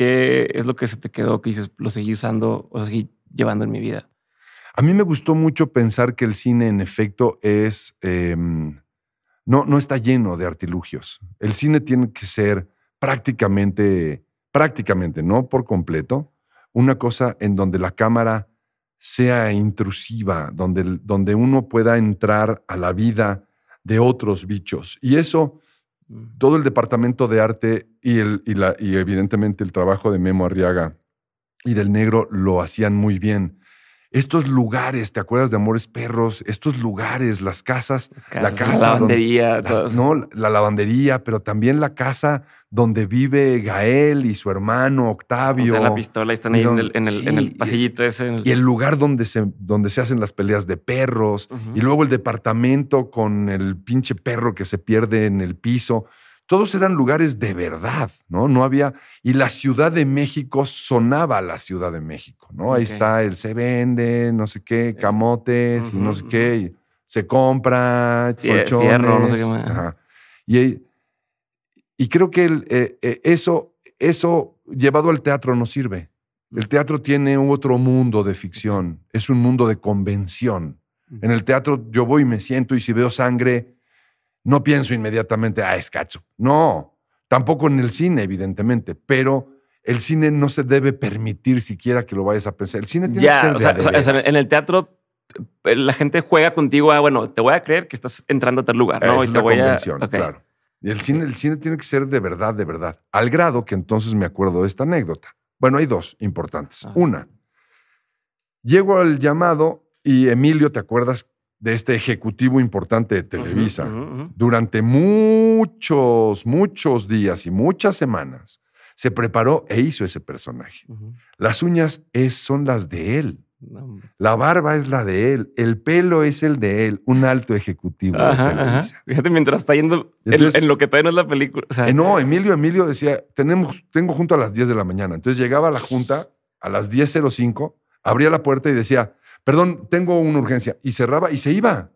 ¿Qué es lo que se te quedó que dices, lo seguí usando o seguí llevando en mi vida? A mí me gustó mucho pensar que el cine, en efecto, es. Em, no, no está lleno de artilugios. El cine tiene que ser prácticamente, prácticamente, no por completo, una cosa en donde la cámara sea intrusiva, donde, donde uno pueda entrar a la vida de otros bichos. Y eso, mm. todo el departamento de arte y, el, y, la, y evidentemente el trabajo de Memo Arriaga y del negro lo hacían muy bien. Estos lugares, ¿te acuerdas de Amores Perros? Estos lugares, las casas, la lavandería. no, la lavandería, pero también la casa donde vive Gael y su hermano Octavio. Está la pistola están ahí en, el, en, el, pasillito ese. Y el lugar donde se, donde se hacen las peleas de perros. Y luego el departamento con el pinche perro que se pierde en el piso todos eran lugares de verdad, ¿no? No había, y la Ciudad de México sonaba a la Ciudad de México, ¿no? Ahí está el se vende, no sé qué, camotes y no sé qué, se compra, Fier no sé qué más. Y, creo que eh, eh, eso, eso llevado al teatro no sirve. El teatro tiene otro mundo de ficción, es un mundo de convención. En el teatro yo voy y me siento y si veo sangre, no pienso inmediatamente, ah, es cacho. No, tampoco en el cine, evidentemente, pero el cine no se debe permitir siquiera que lo vayas a pensar. El cine tiene que ser o En el teatro eh, la gente juega contigo a, bueno, te voy a creer que estás entrando a tal lugar, ¿no? Esa y es te la voy claro. Y el cine, el cine tiene que ser de verdad, de verdad. Al grado que entonces me acuerdo de esta anécdota. Bueno, hay dos importantes. Una, llego al llamado y Emilio, ¿te acuerdas de este ejecutivo importante de Televisa durante muchos, muchos días y muchas semanas, se preparó e hizo ese personaje. Las uñas son las de él. la barba es la de él, el pelo es el de él, un alto ejecutivo. de Televisa. Fíjate, mientras está yendo en, lo que está no es la película. Eh, no, Emilio, Emilio decía, tenemos, tengo junto a las 10 de la mañana. Entonces llegaba a la junta a las 10.05, abría la puerta y decía, perdón, tengo una urgencia. Y cerraba y se iba.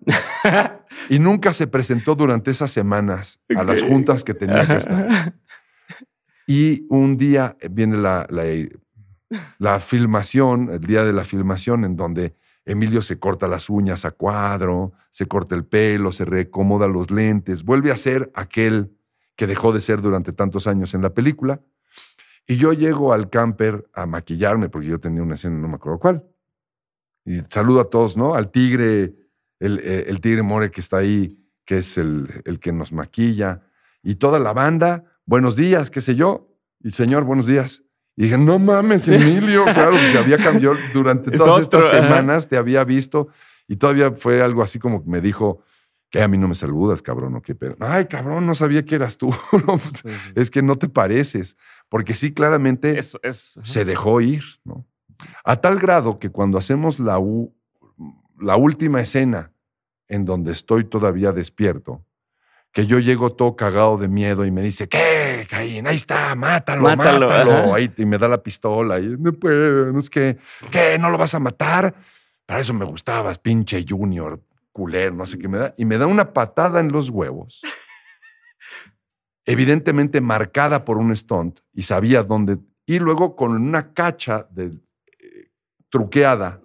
y nunca se presentó durante esas semanas a las juntas que tenía que estar. Y un día eh, viene la, eh, la, filmación, el día de la filmación, en donde Emilio se corta las uñas a cuadro, se corta el pelo, se reacomoda los lentes, vuelve a ser aquel que dejó de ser durante tantos años en la película. Y yo llego al camper a maquillarme, porque yo tenía una escena, no me acuerdo cuál. Y saludo a todos, ¿no? Al tigre, eh, el, tigre More que está ahí, que es el, el, que nos maquilla. Y toda la banda, buenos días, qué sé yo. Y señor, buenos días. Y dije, no mames, Emilio, claro, se pues, había cambiado durante todas estas semanas, te había visto. Y todavía fue algo así como que me dijo, que a mí no me saludas, cabrón, o qué pedo. Ay, cabrón, no sabía que eras tú. Pues, es que no te pareces, porque sí, claramente se dejó ir, ¿no? A tal grado que cuando hacemos la, la última escena en donde estoy todavía despierto, que yo llego todo cagado de miedo y me dice, ¿qué, Caín? Ahí está, mátalo, mátalo. Ahí, y me da la pistola y no es que, ¿qué? ¿No lo vas a matar? Para eso me gustabas, pinche junior, culero, no sé qué me da. Y me da una patada en los huevos, evidentemente marcada por un stunt y sabía dónde. Y luego con una cacha de truqueada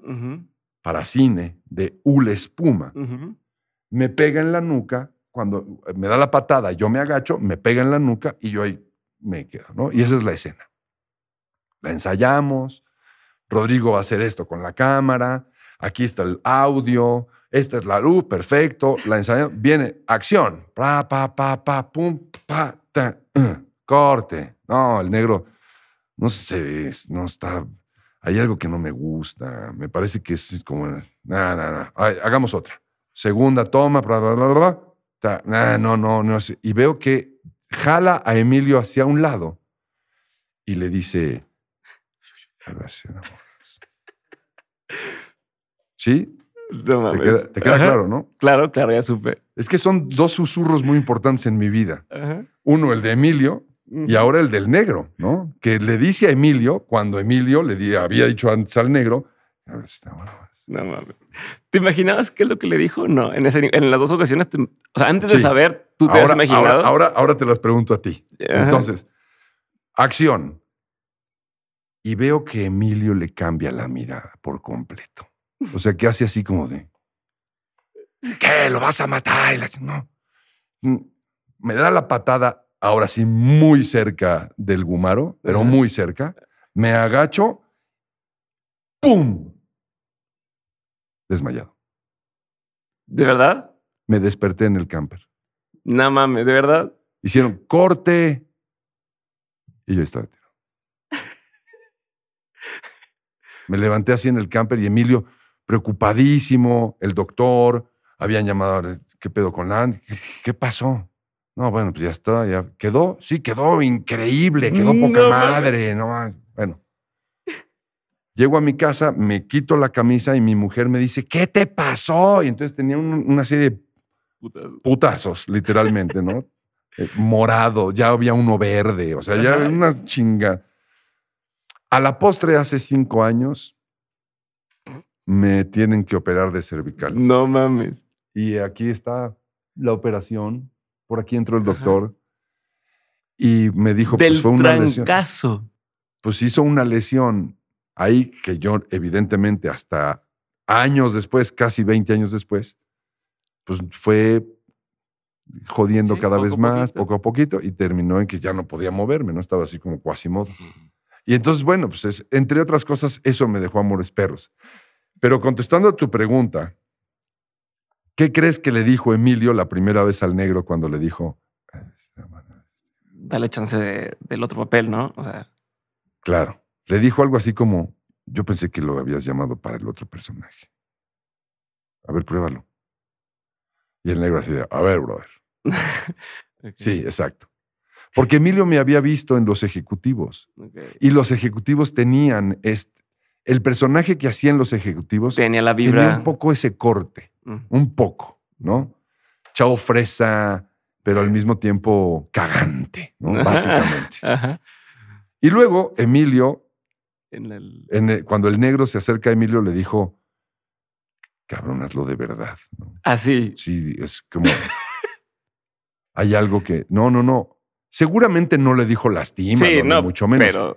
para cine de hule espuma, me pega en la nuca, cuando me da la patada, yo me agacho, me pega en la nuca y yo ahí me quedo, ¿no? Y esa es la escena. La ensayamos, Rodrigo va a hacer esto con la cámara, aquí está el audio, esta es la luz, perfecto, la ensayamos, viene acción, pa, pa, pa, pa, pum, pa, uh, corte. No, el negro no ve no está hay algo que no me gusta, me parece que es como, no, no, no. hagamos otra. Segunda toma, bla, bla, no, no, no. Y veo que jala a Emilio hacia un lado y le dice, ¿sí? Te queda, claro, ¿no? Claro, claro, ya supe. Es que son dos susurros muy importantes en mi vida. Uno, el de Emilio, y ahora el del negro, ¿no? Que le dice a Emilio, cuando Emilio le había dicho antes al negro, no mames. ¿Te imaginabas qué es lo que le dijo? No, en, las dos ocasiones, o sea, antes de saber, tú te has imaginado. Ahora, ahora, te las pregunto a ti. Entonces, acción. Y veo que Emilio le cambia la mirada por completo. O sea, que hace así como de. ¿Qué? ¿Lo vas a matar? No. Mm, me da la patada ahora sí muy cerca del gumaro, pero muy cerca. Me agacho, ¡pum! Desmayado. ¿De verdad? Me desperté en el camper. No mames, ¿de verdad? Hicieron corte y yo estaba tiro Me levanté así en el camper y Emilio, preocupadísimo, el doctor, habían llamado, ¿qué pedo con Land? ¿Qué pasó? No, bueno, pues ya está, ya quedó. Sí, quedó increíble, quedó poca madre, no Bueno. Llego a mi casa, me quito la camisa y mi mujer me dice, ¿qué te pasó? Y entonces tenía una serie de putazos, literalmente, ¿no? Eh, morado, ya había uno verde, o sea, ya una chinga. A la postre, hace cinco años, me tienen que operar de cervicales. No mames. Y aquí está la operación por aquí entró el doctor y me dijo, que pues, fue una trancazo. Pues hizo una lesión ahí que yo evidentemente hasta años después, casi 20 años después, pues fue jodiendo cada vez más, poco a poquito, y terminó en que ya no podía moverme, no estaba así como modo. Y entonces, bueno, pues entre otras cosas, eso me dejó Amores Perros. Pero contestando a tu pregunta, ¿Qué crees que le dijo Emilio la primera vez al negro cuando le dijo? Dale chance del otro papel, ¿no? O sea. Claro. Le dijo algo así como: Yo pensé que lo habías llamado para el otro personaje. A ver, pruébalo. Y el negro así de: A ver, brother. Sí, exacto. Porque Emilio me había visto en los ejecutivos. Y los ejecutivos tenían El personaje que hacían los ejecutivos tenía la vibra. Tenía un poco ese corte. Mm. Un poco, ¿no? Chao fresa, pero al mismo tiempo cagante, Básicamente. Y luego Emilio, cuando el negro se acerca a Emilio, le dijo, cabrón, hazlo de verdad. Así. Ah, sí, es como... hay algo que... No, no, no. Seguramente no le dijo lastima, mucho menos.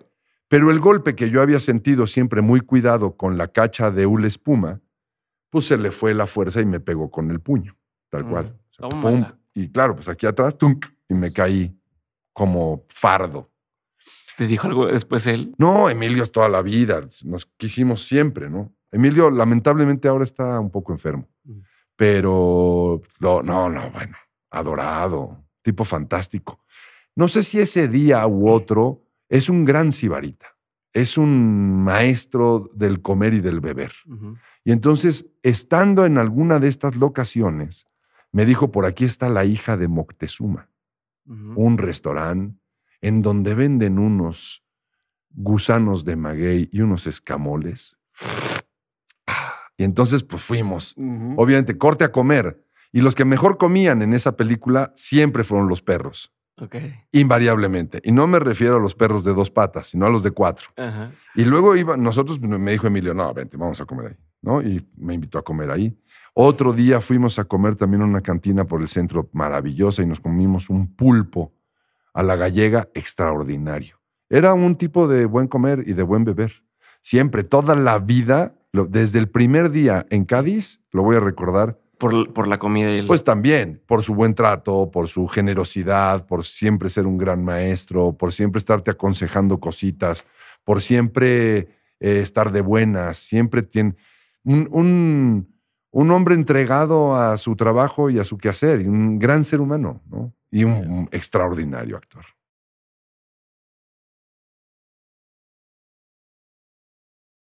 Pero... el golpe que yo había sentido siempre muy cuidado con la cacha de una espuma, pues se le fue la fuerza y me pegó con el puño, tal cual. y claro, pues aquí atrás, tunk, y me caí como fardo. ¿Te dijo algo después él? No, Emilio es toda la vida, nos quisimos siempre, ¿no? Emilio lamentablemente ahora está un poco enfermo, mm. pero no, no, no, bueno, adorado, tipo fantástico. No sé si ese día u otro es un gran cibarita, es un maestro del comer y del beber. Y entonces, estando en alguna de estas locaciones, me dijo, por aquí está la hija de Moctezuma, un restaurante en donde venden unos gusanos de maguey y unos escamoles. Y entonces, pues fuimos, obviamente, corte a comer. Y los que mejor comían en esa película siempre fueron los perros. Invariablemente. Y no me refiero a los perros de dos patas, sino a los de cuatro. Y luego iba, nosotros, me dijo Emilio, no, vente, vamos a comer ahí. ¿no? Y me invitó a comer ahí. Otro día fuimos a comer también a una cantina por el centro maravillosa y nos comimos un pulpo a la gallega extraordinario. Era un tipo de buen comer y de buen beber. Siempre, toda la vida, desde el primer día en Cádiz, lo voy a recordar por, la comida y el... Pues también, por su buen trato, por su generosidad, por siempre ser un gran maestro, por siempre estarte aconsejando cositas, por siempre eh, estar de buenas, siempre tiene... Un, un, hombre entregado a su trabajo y a su quehacer, y un gran ser humano, ¿no? Y un extraordinario actor.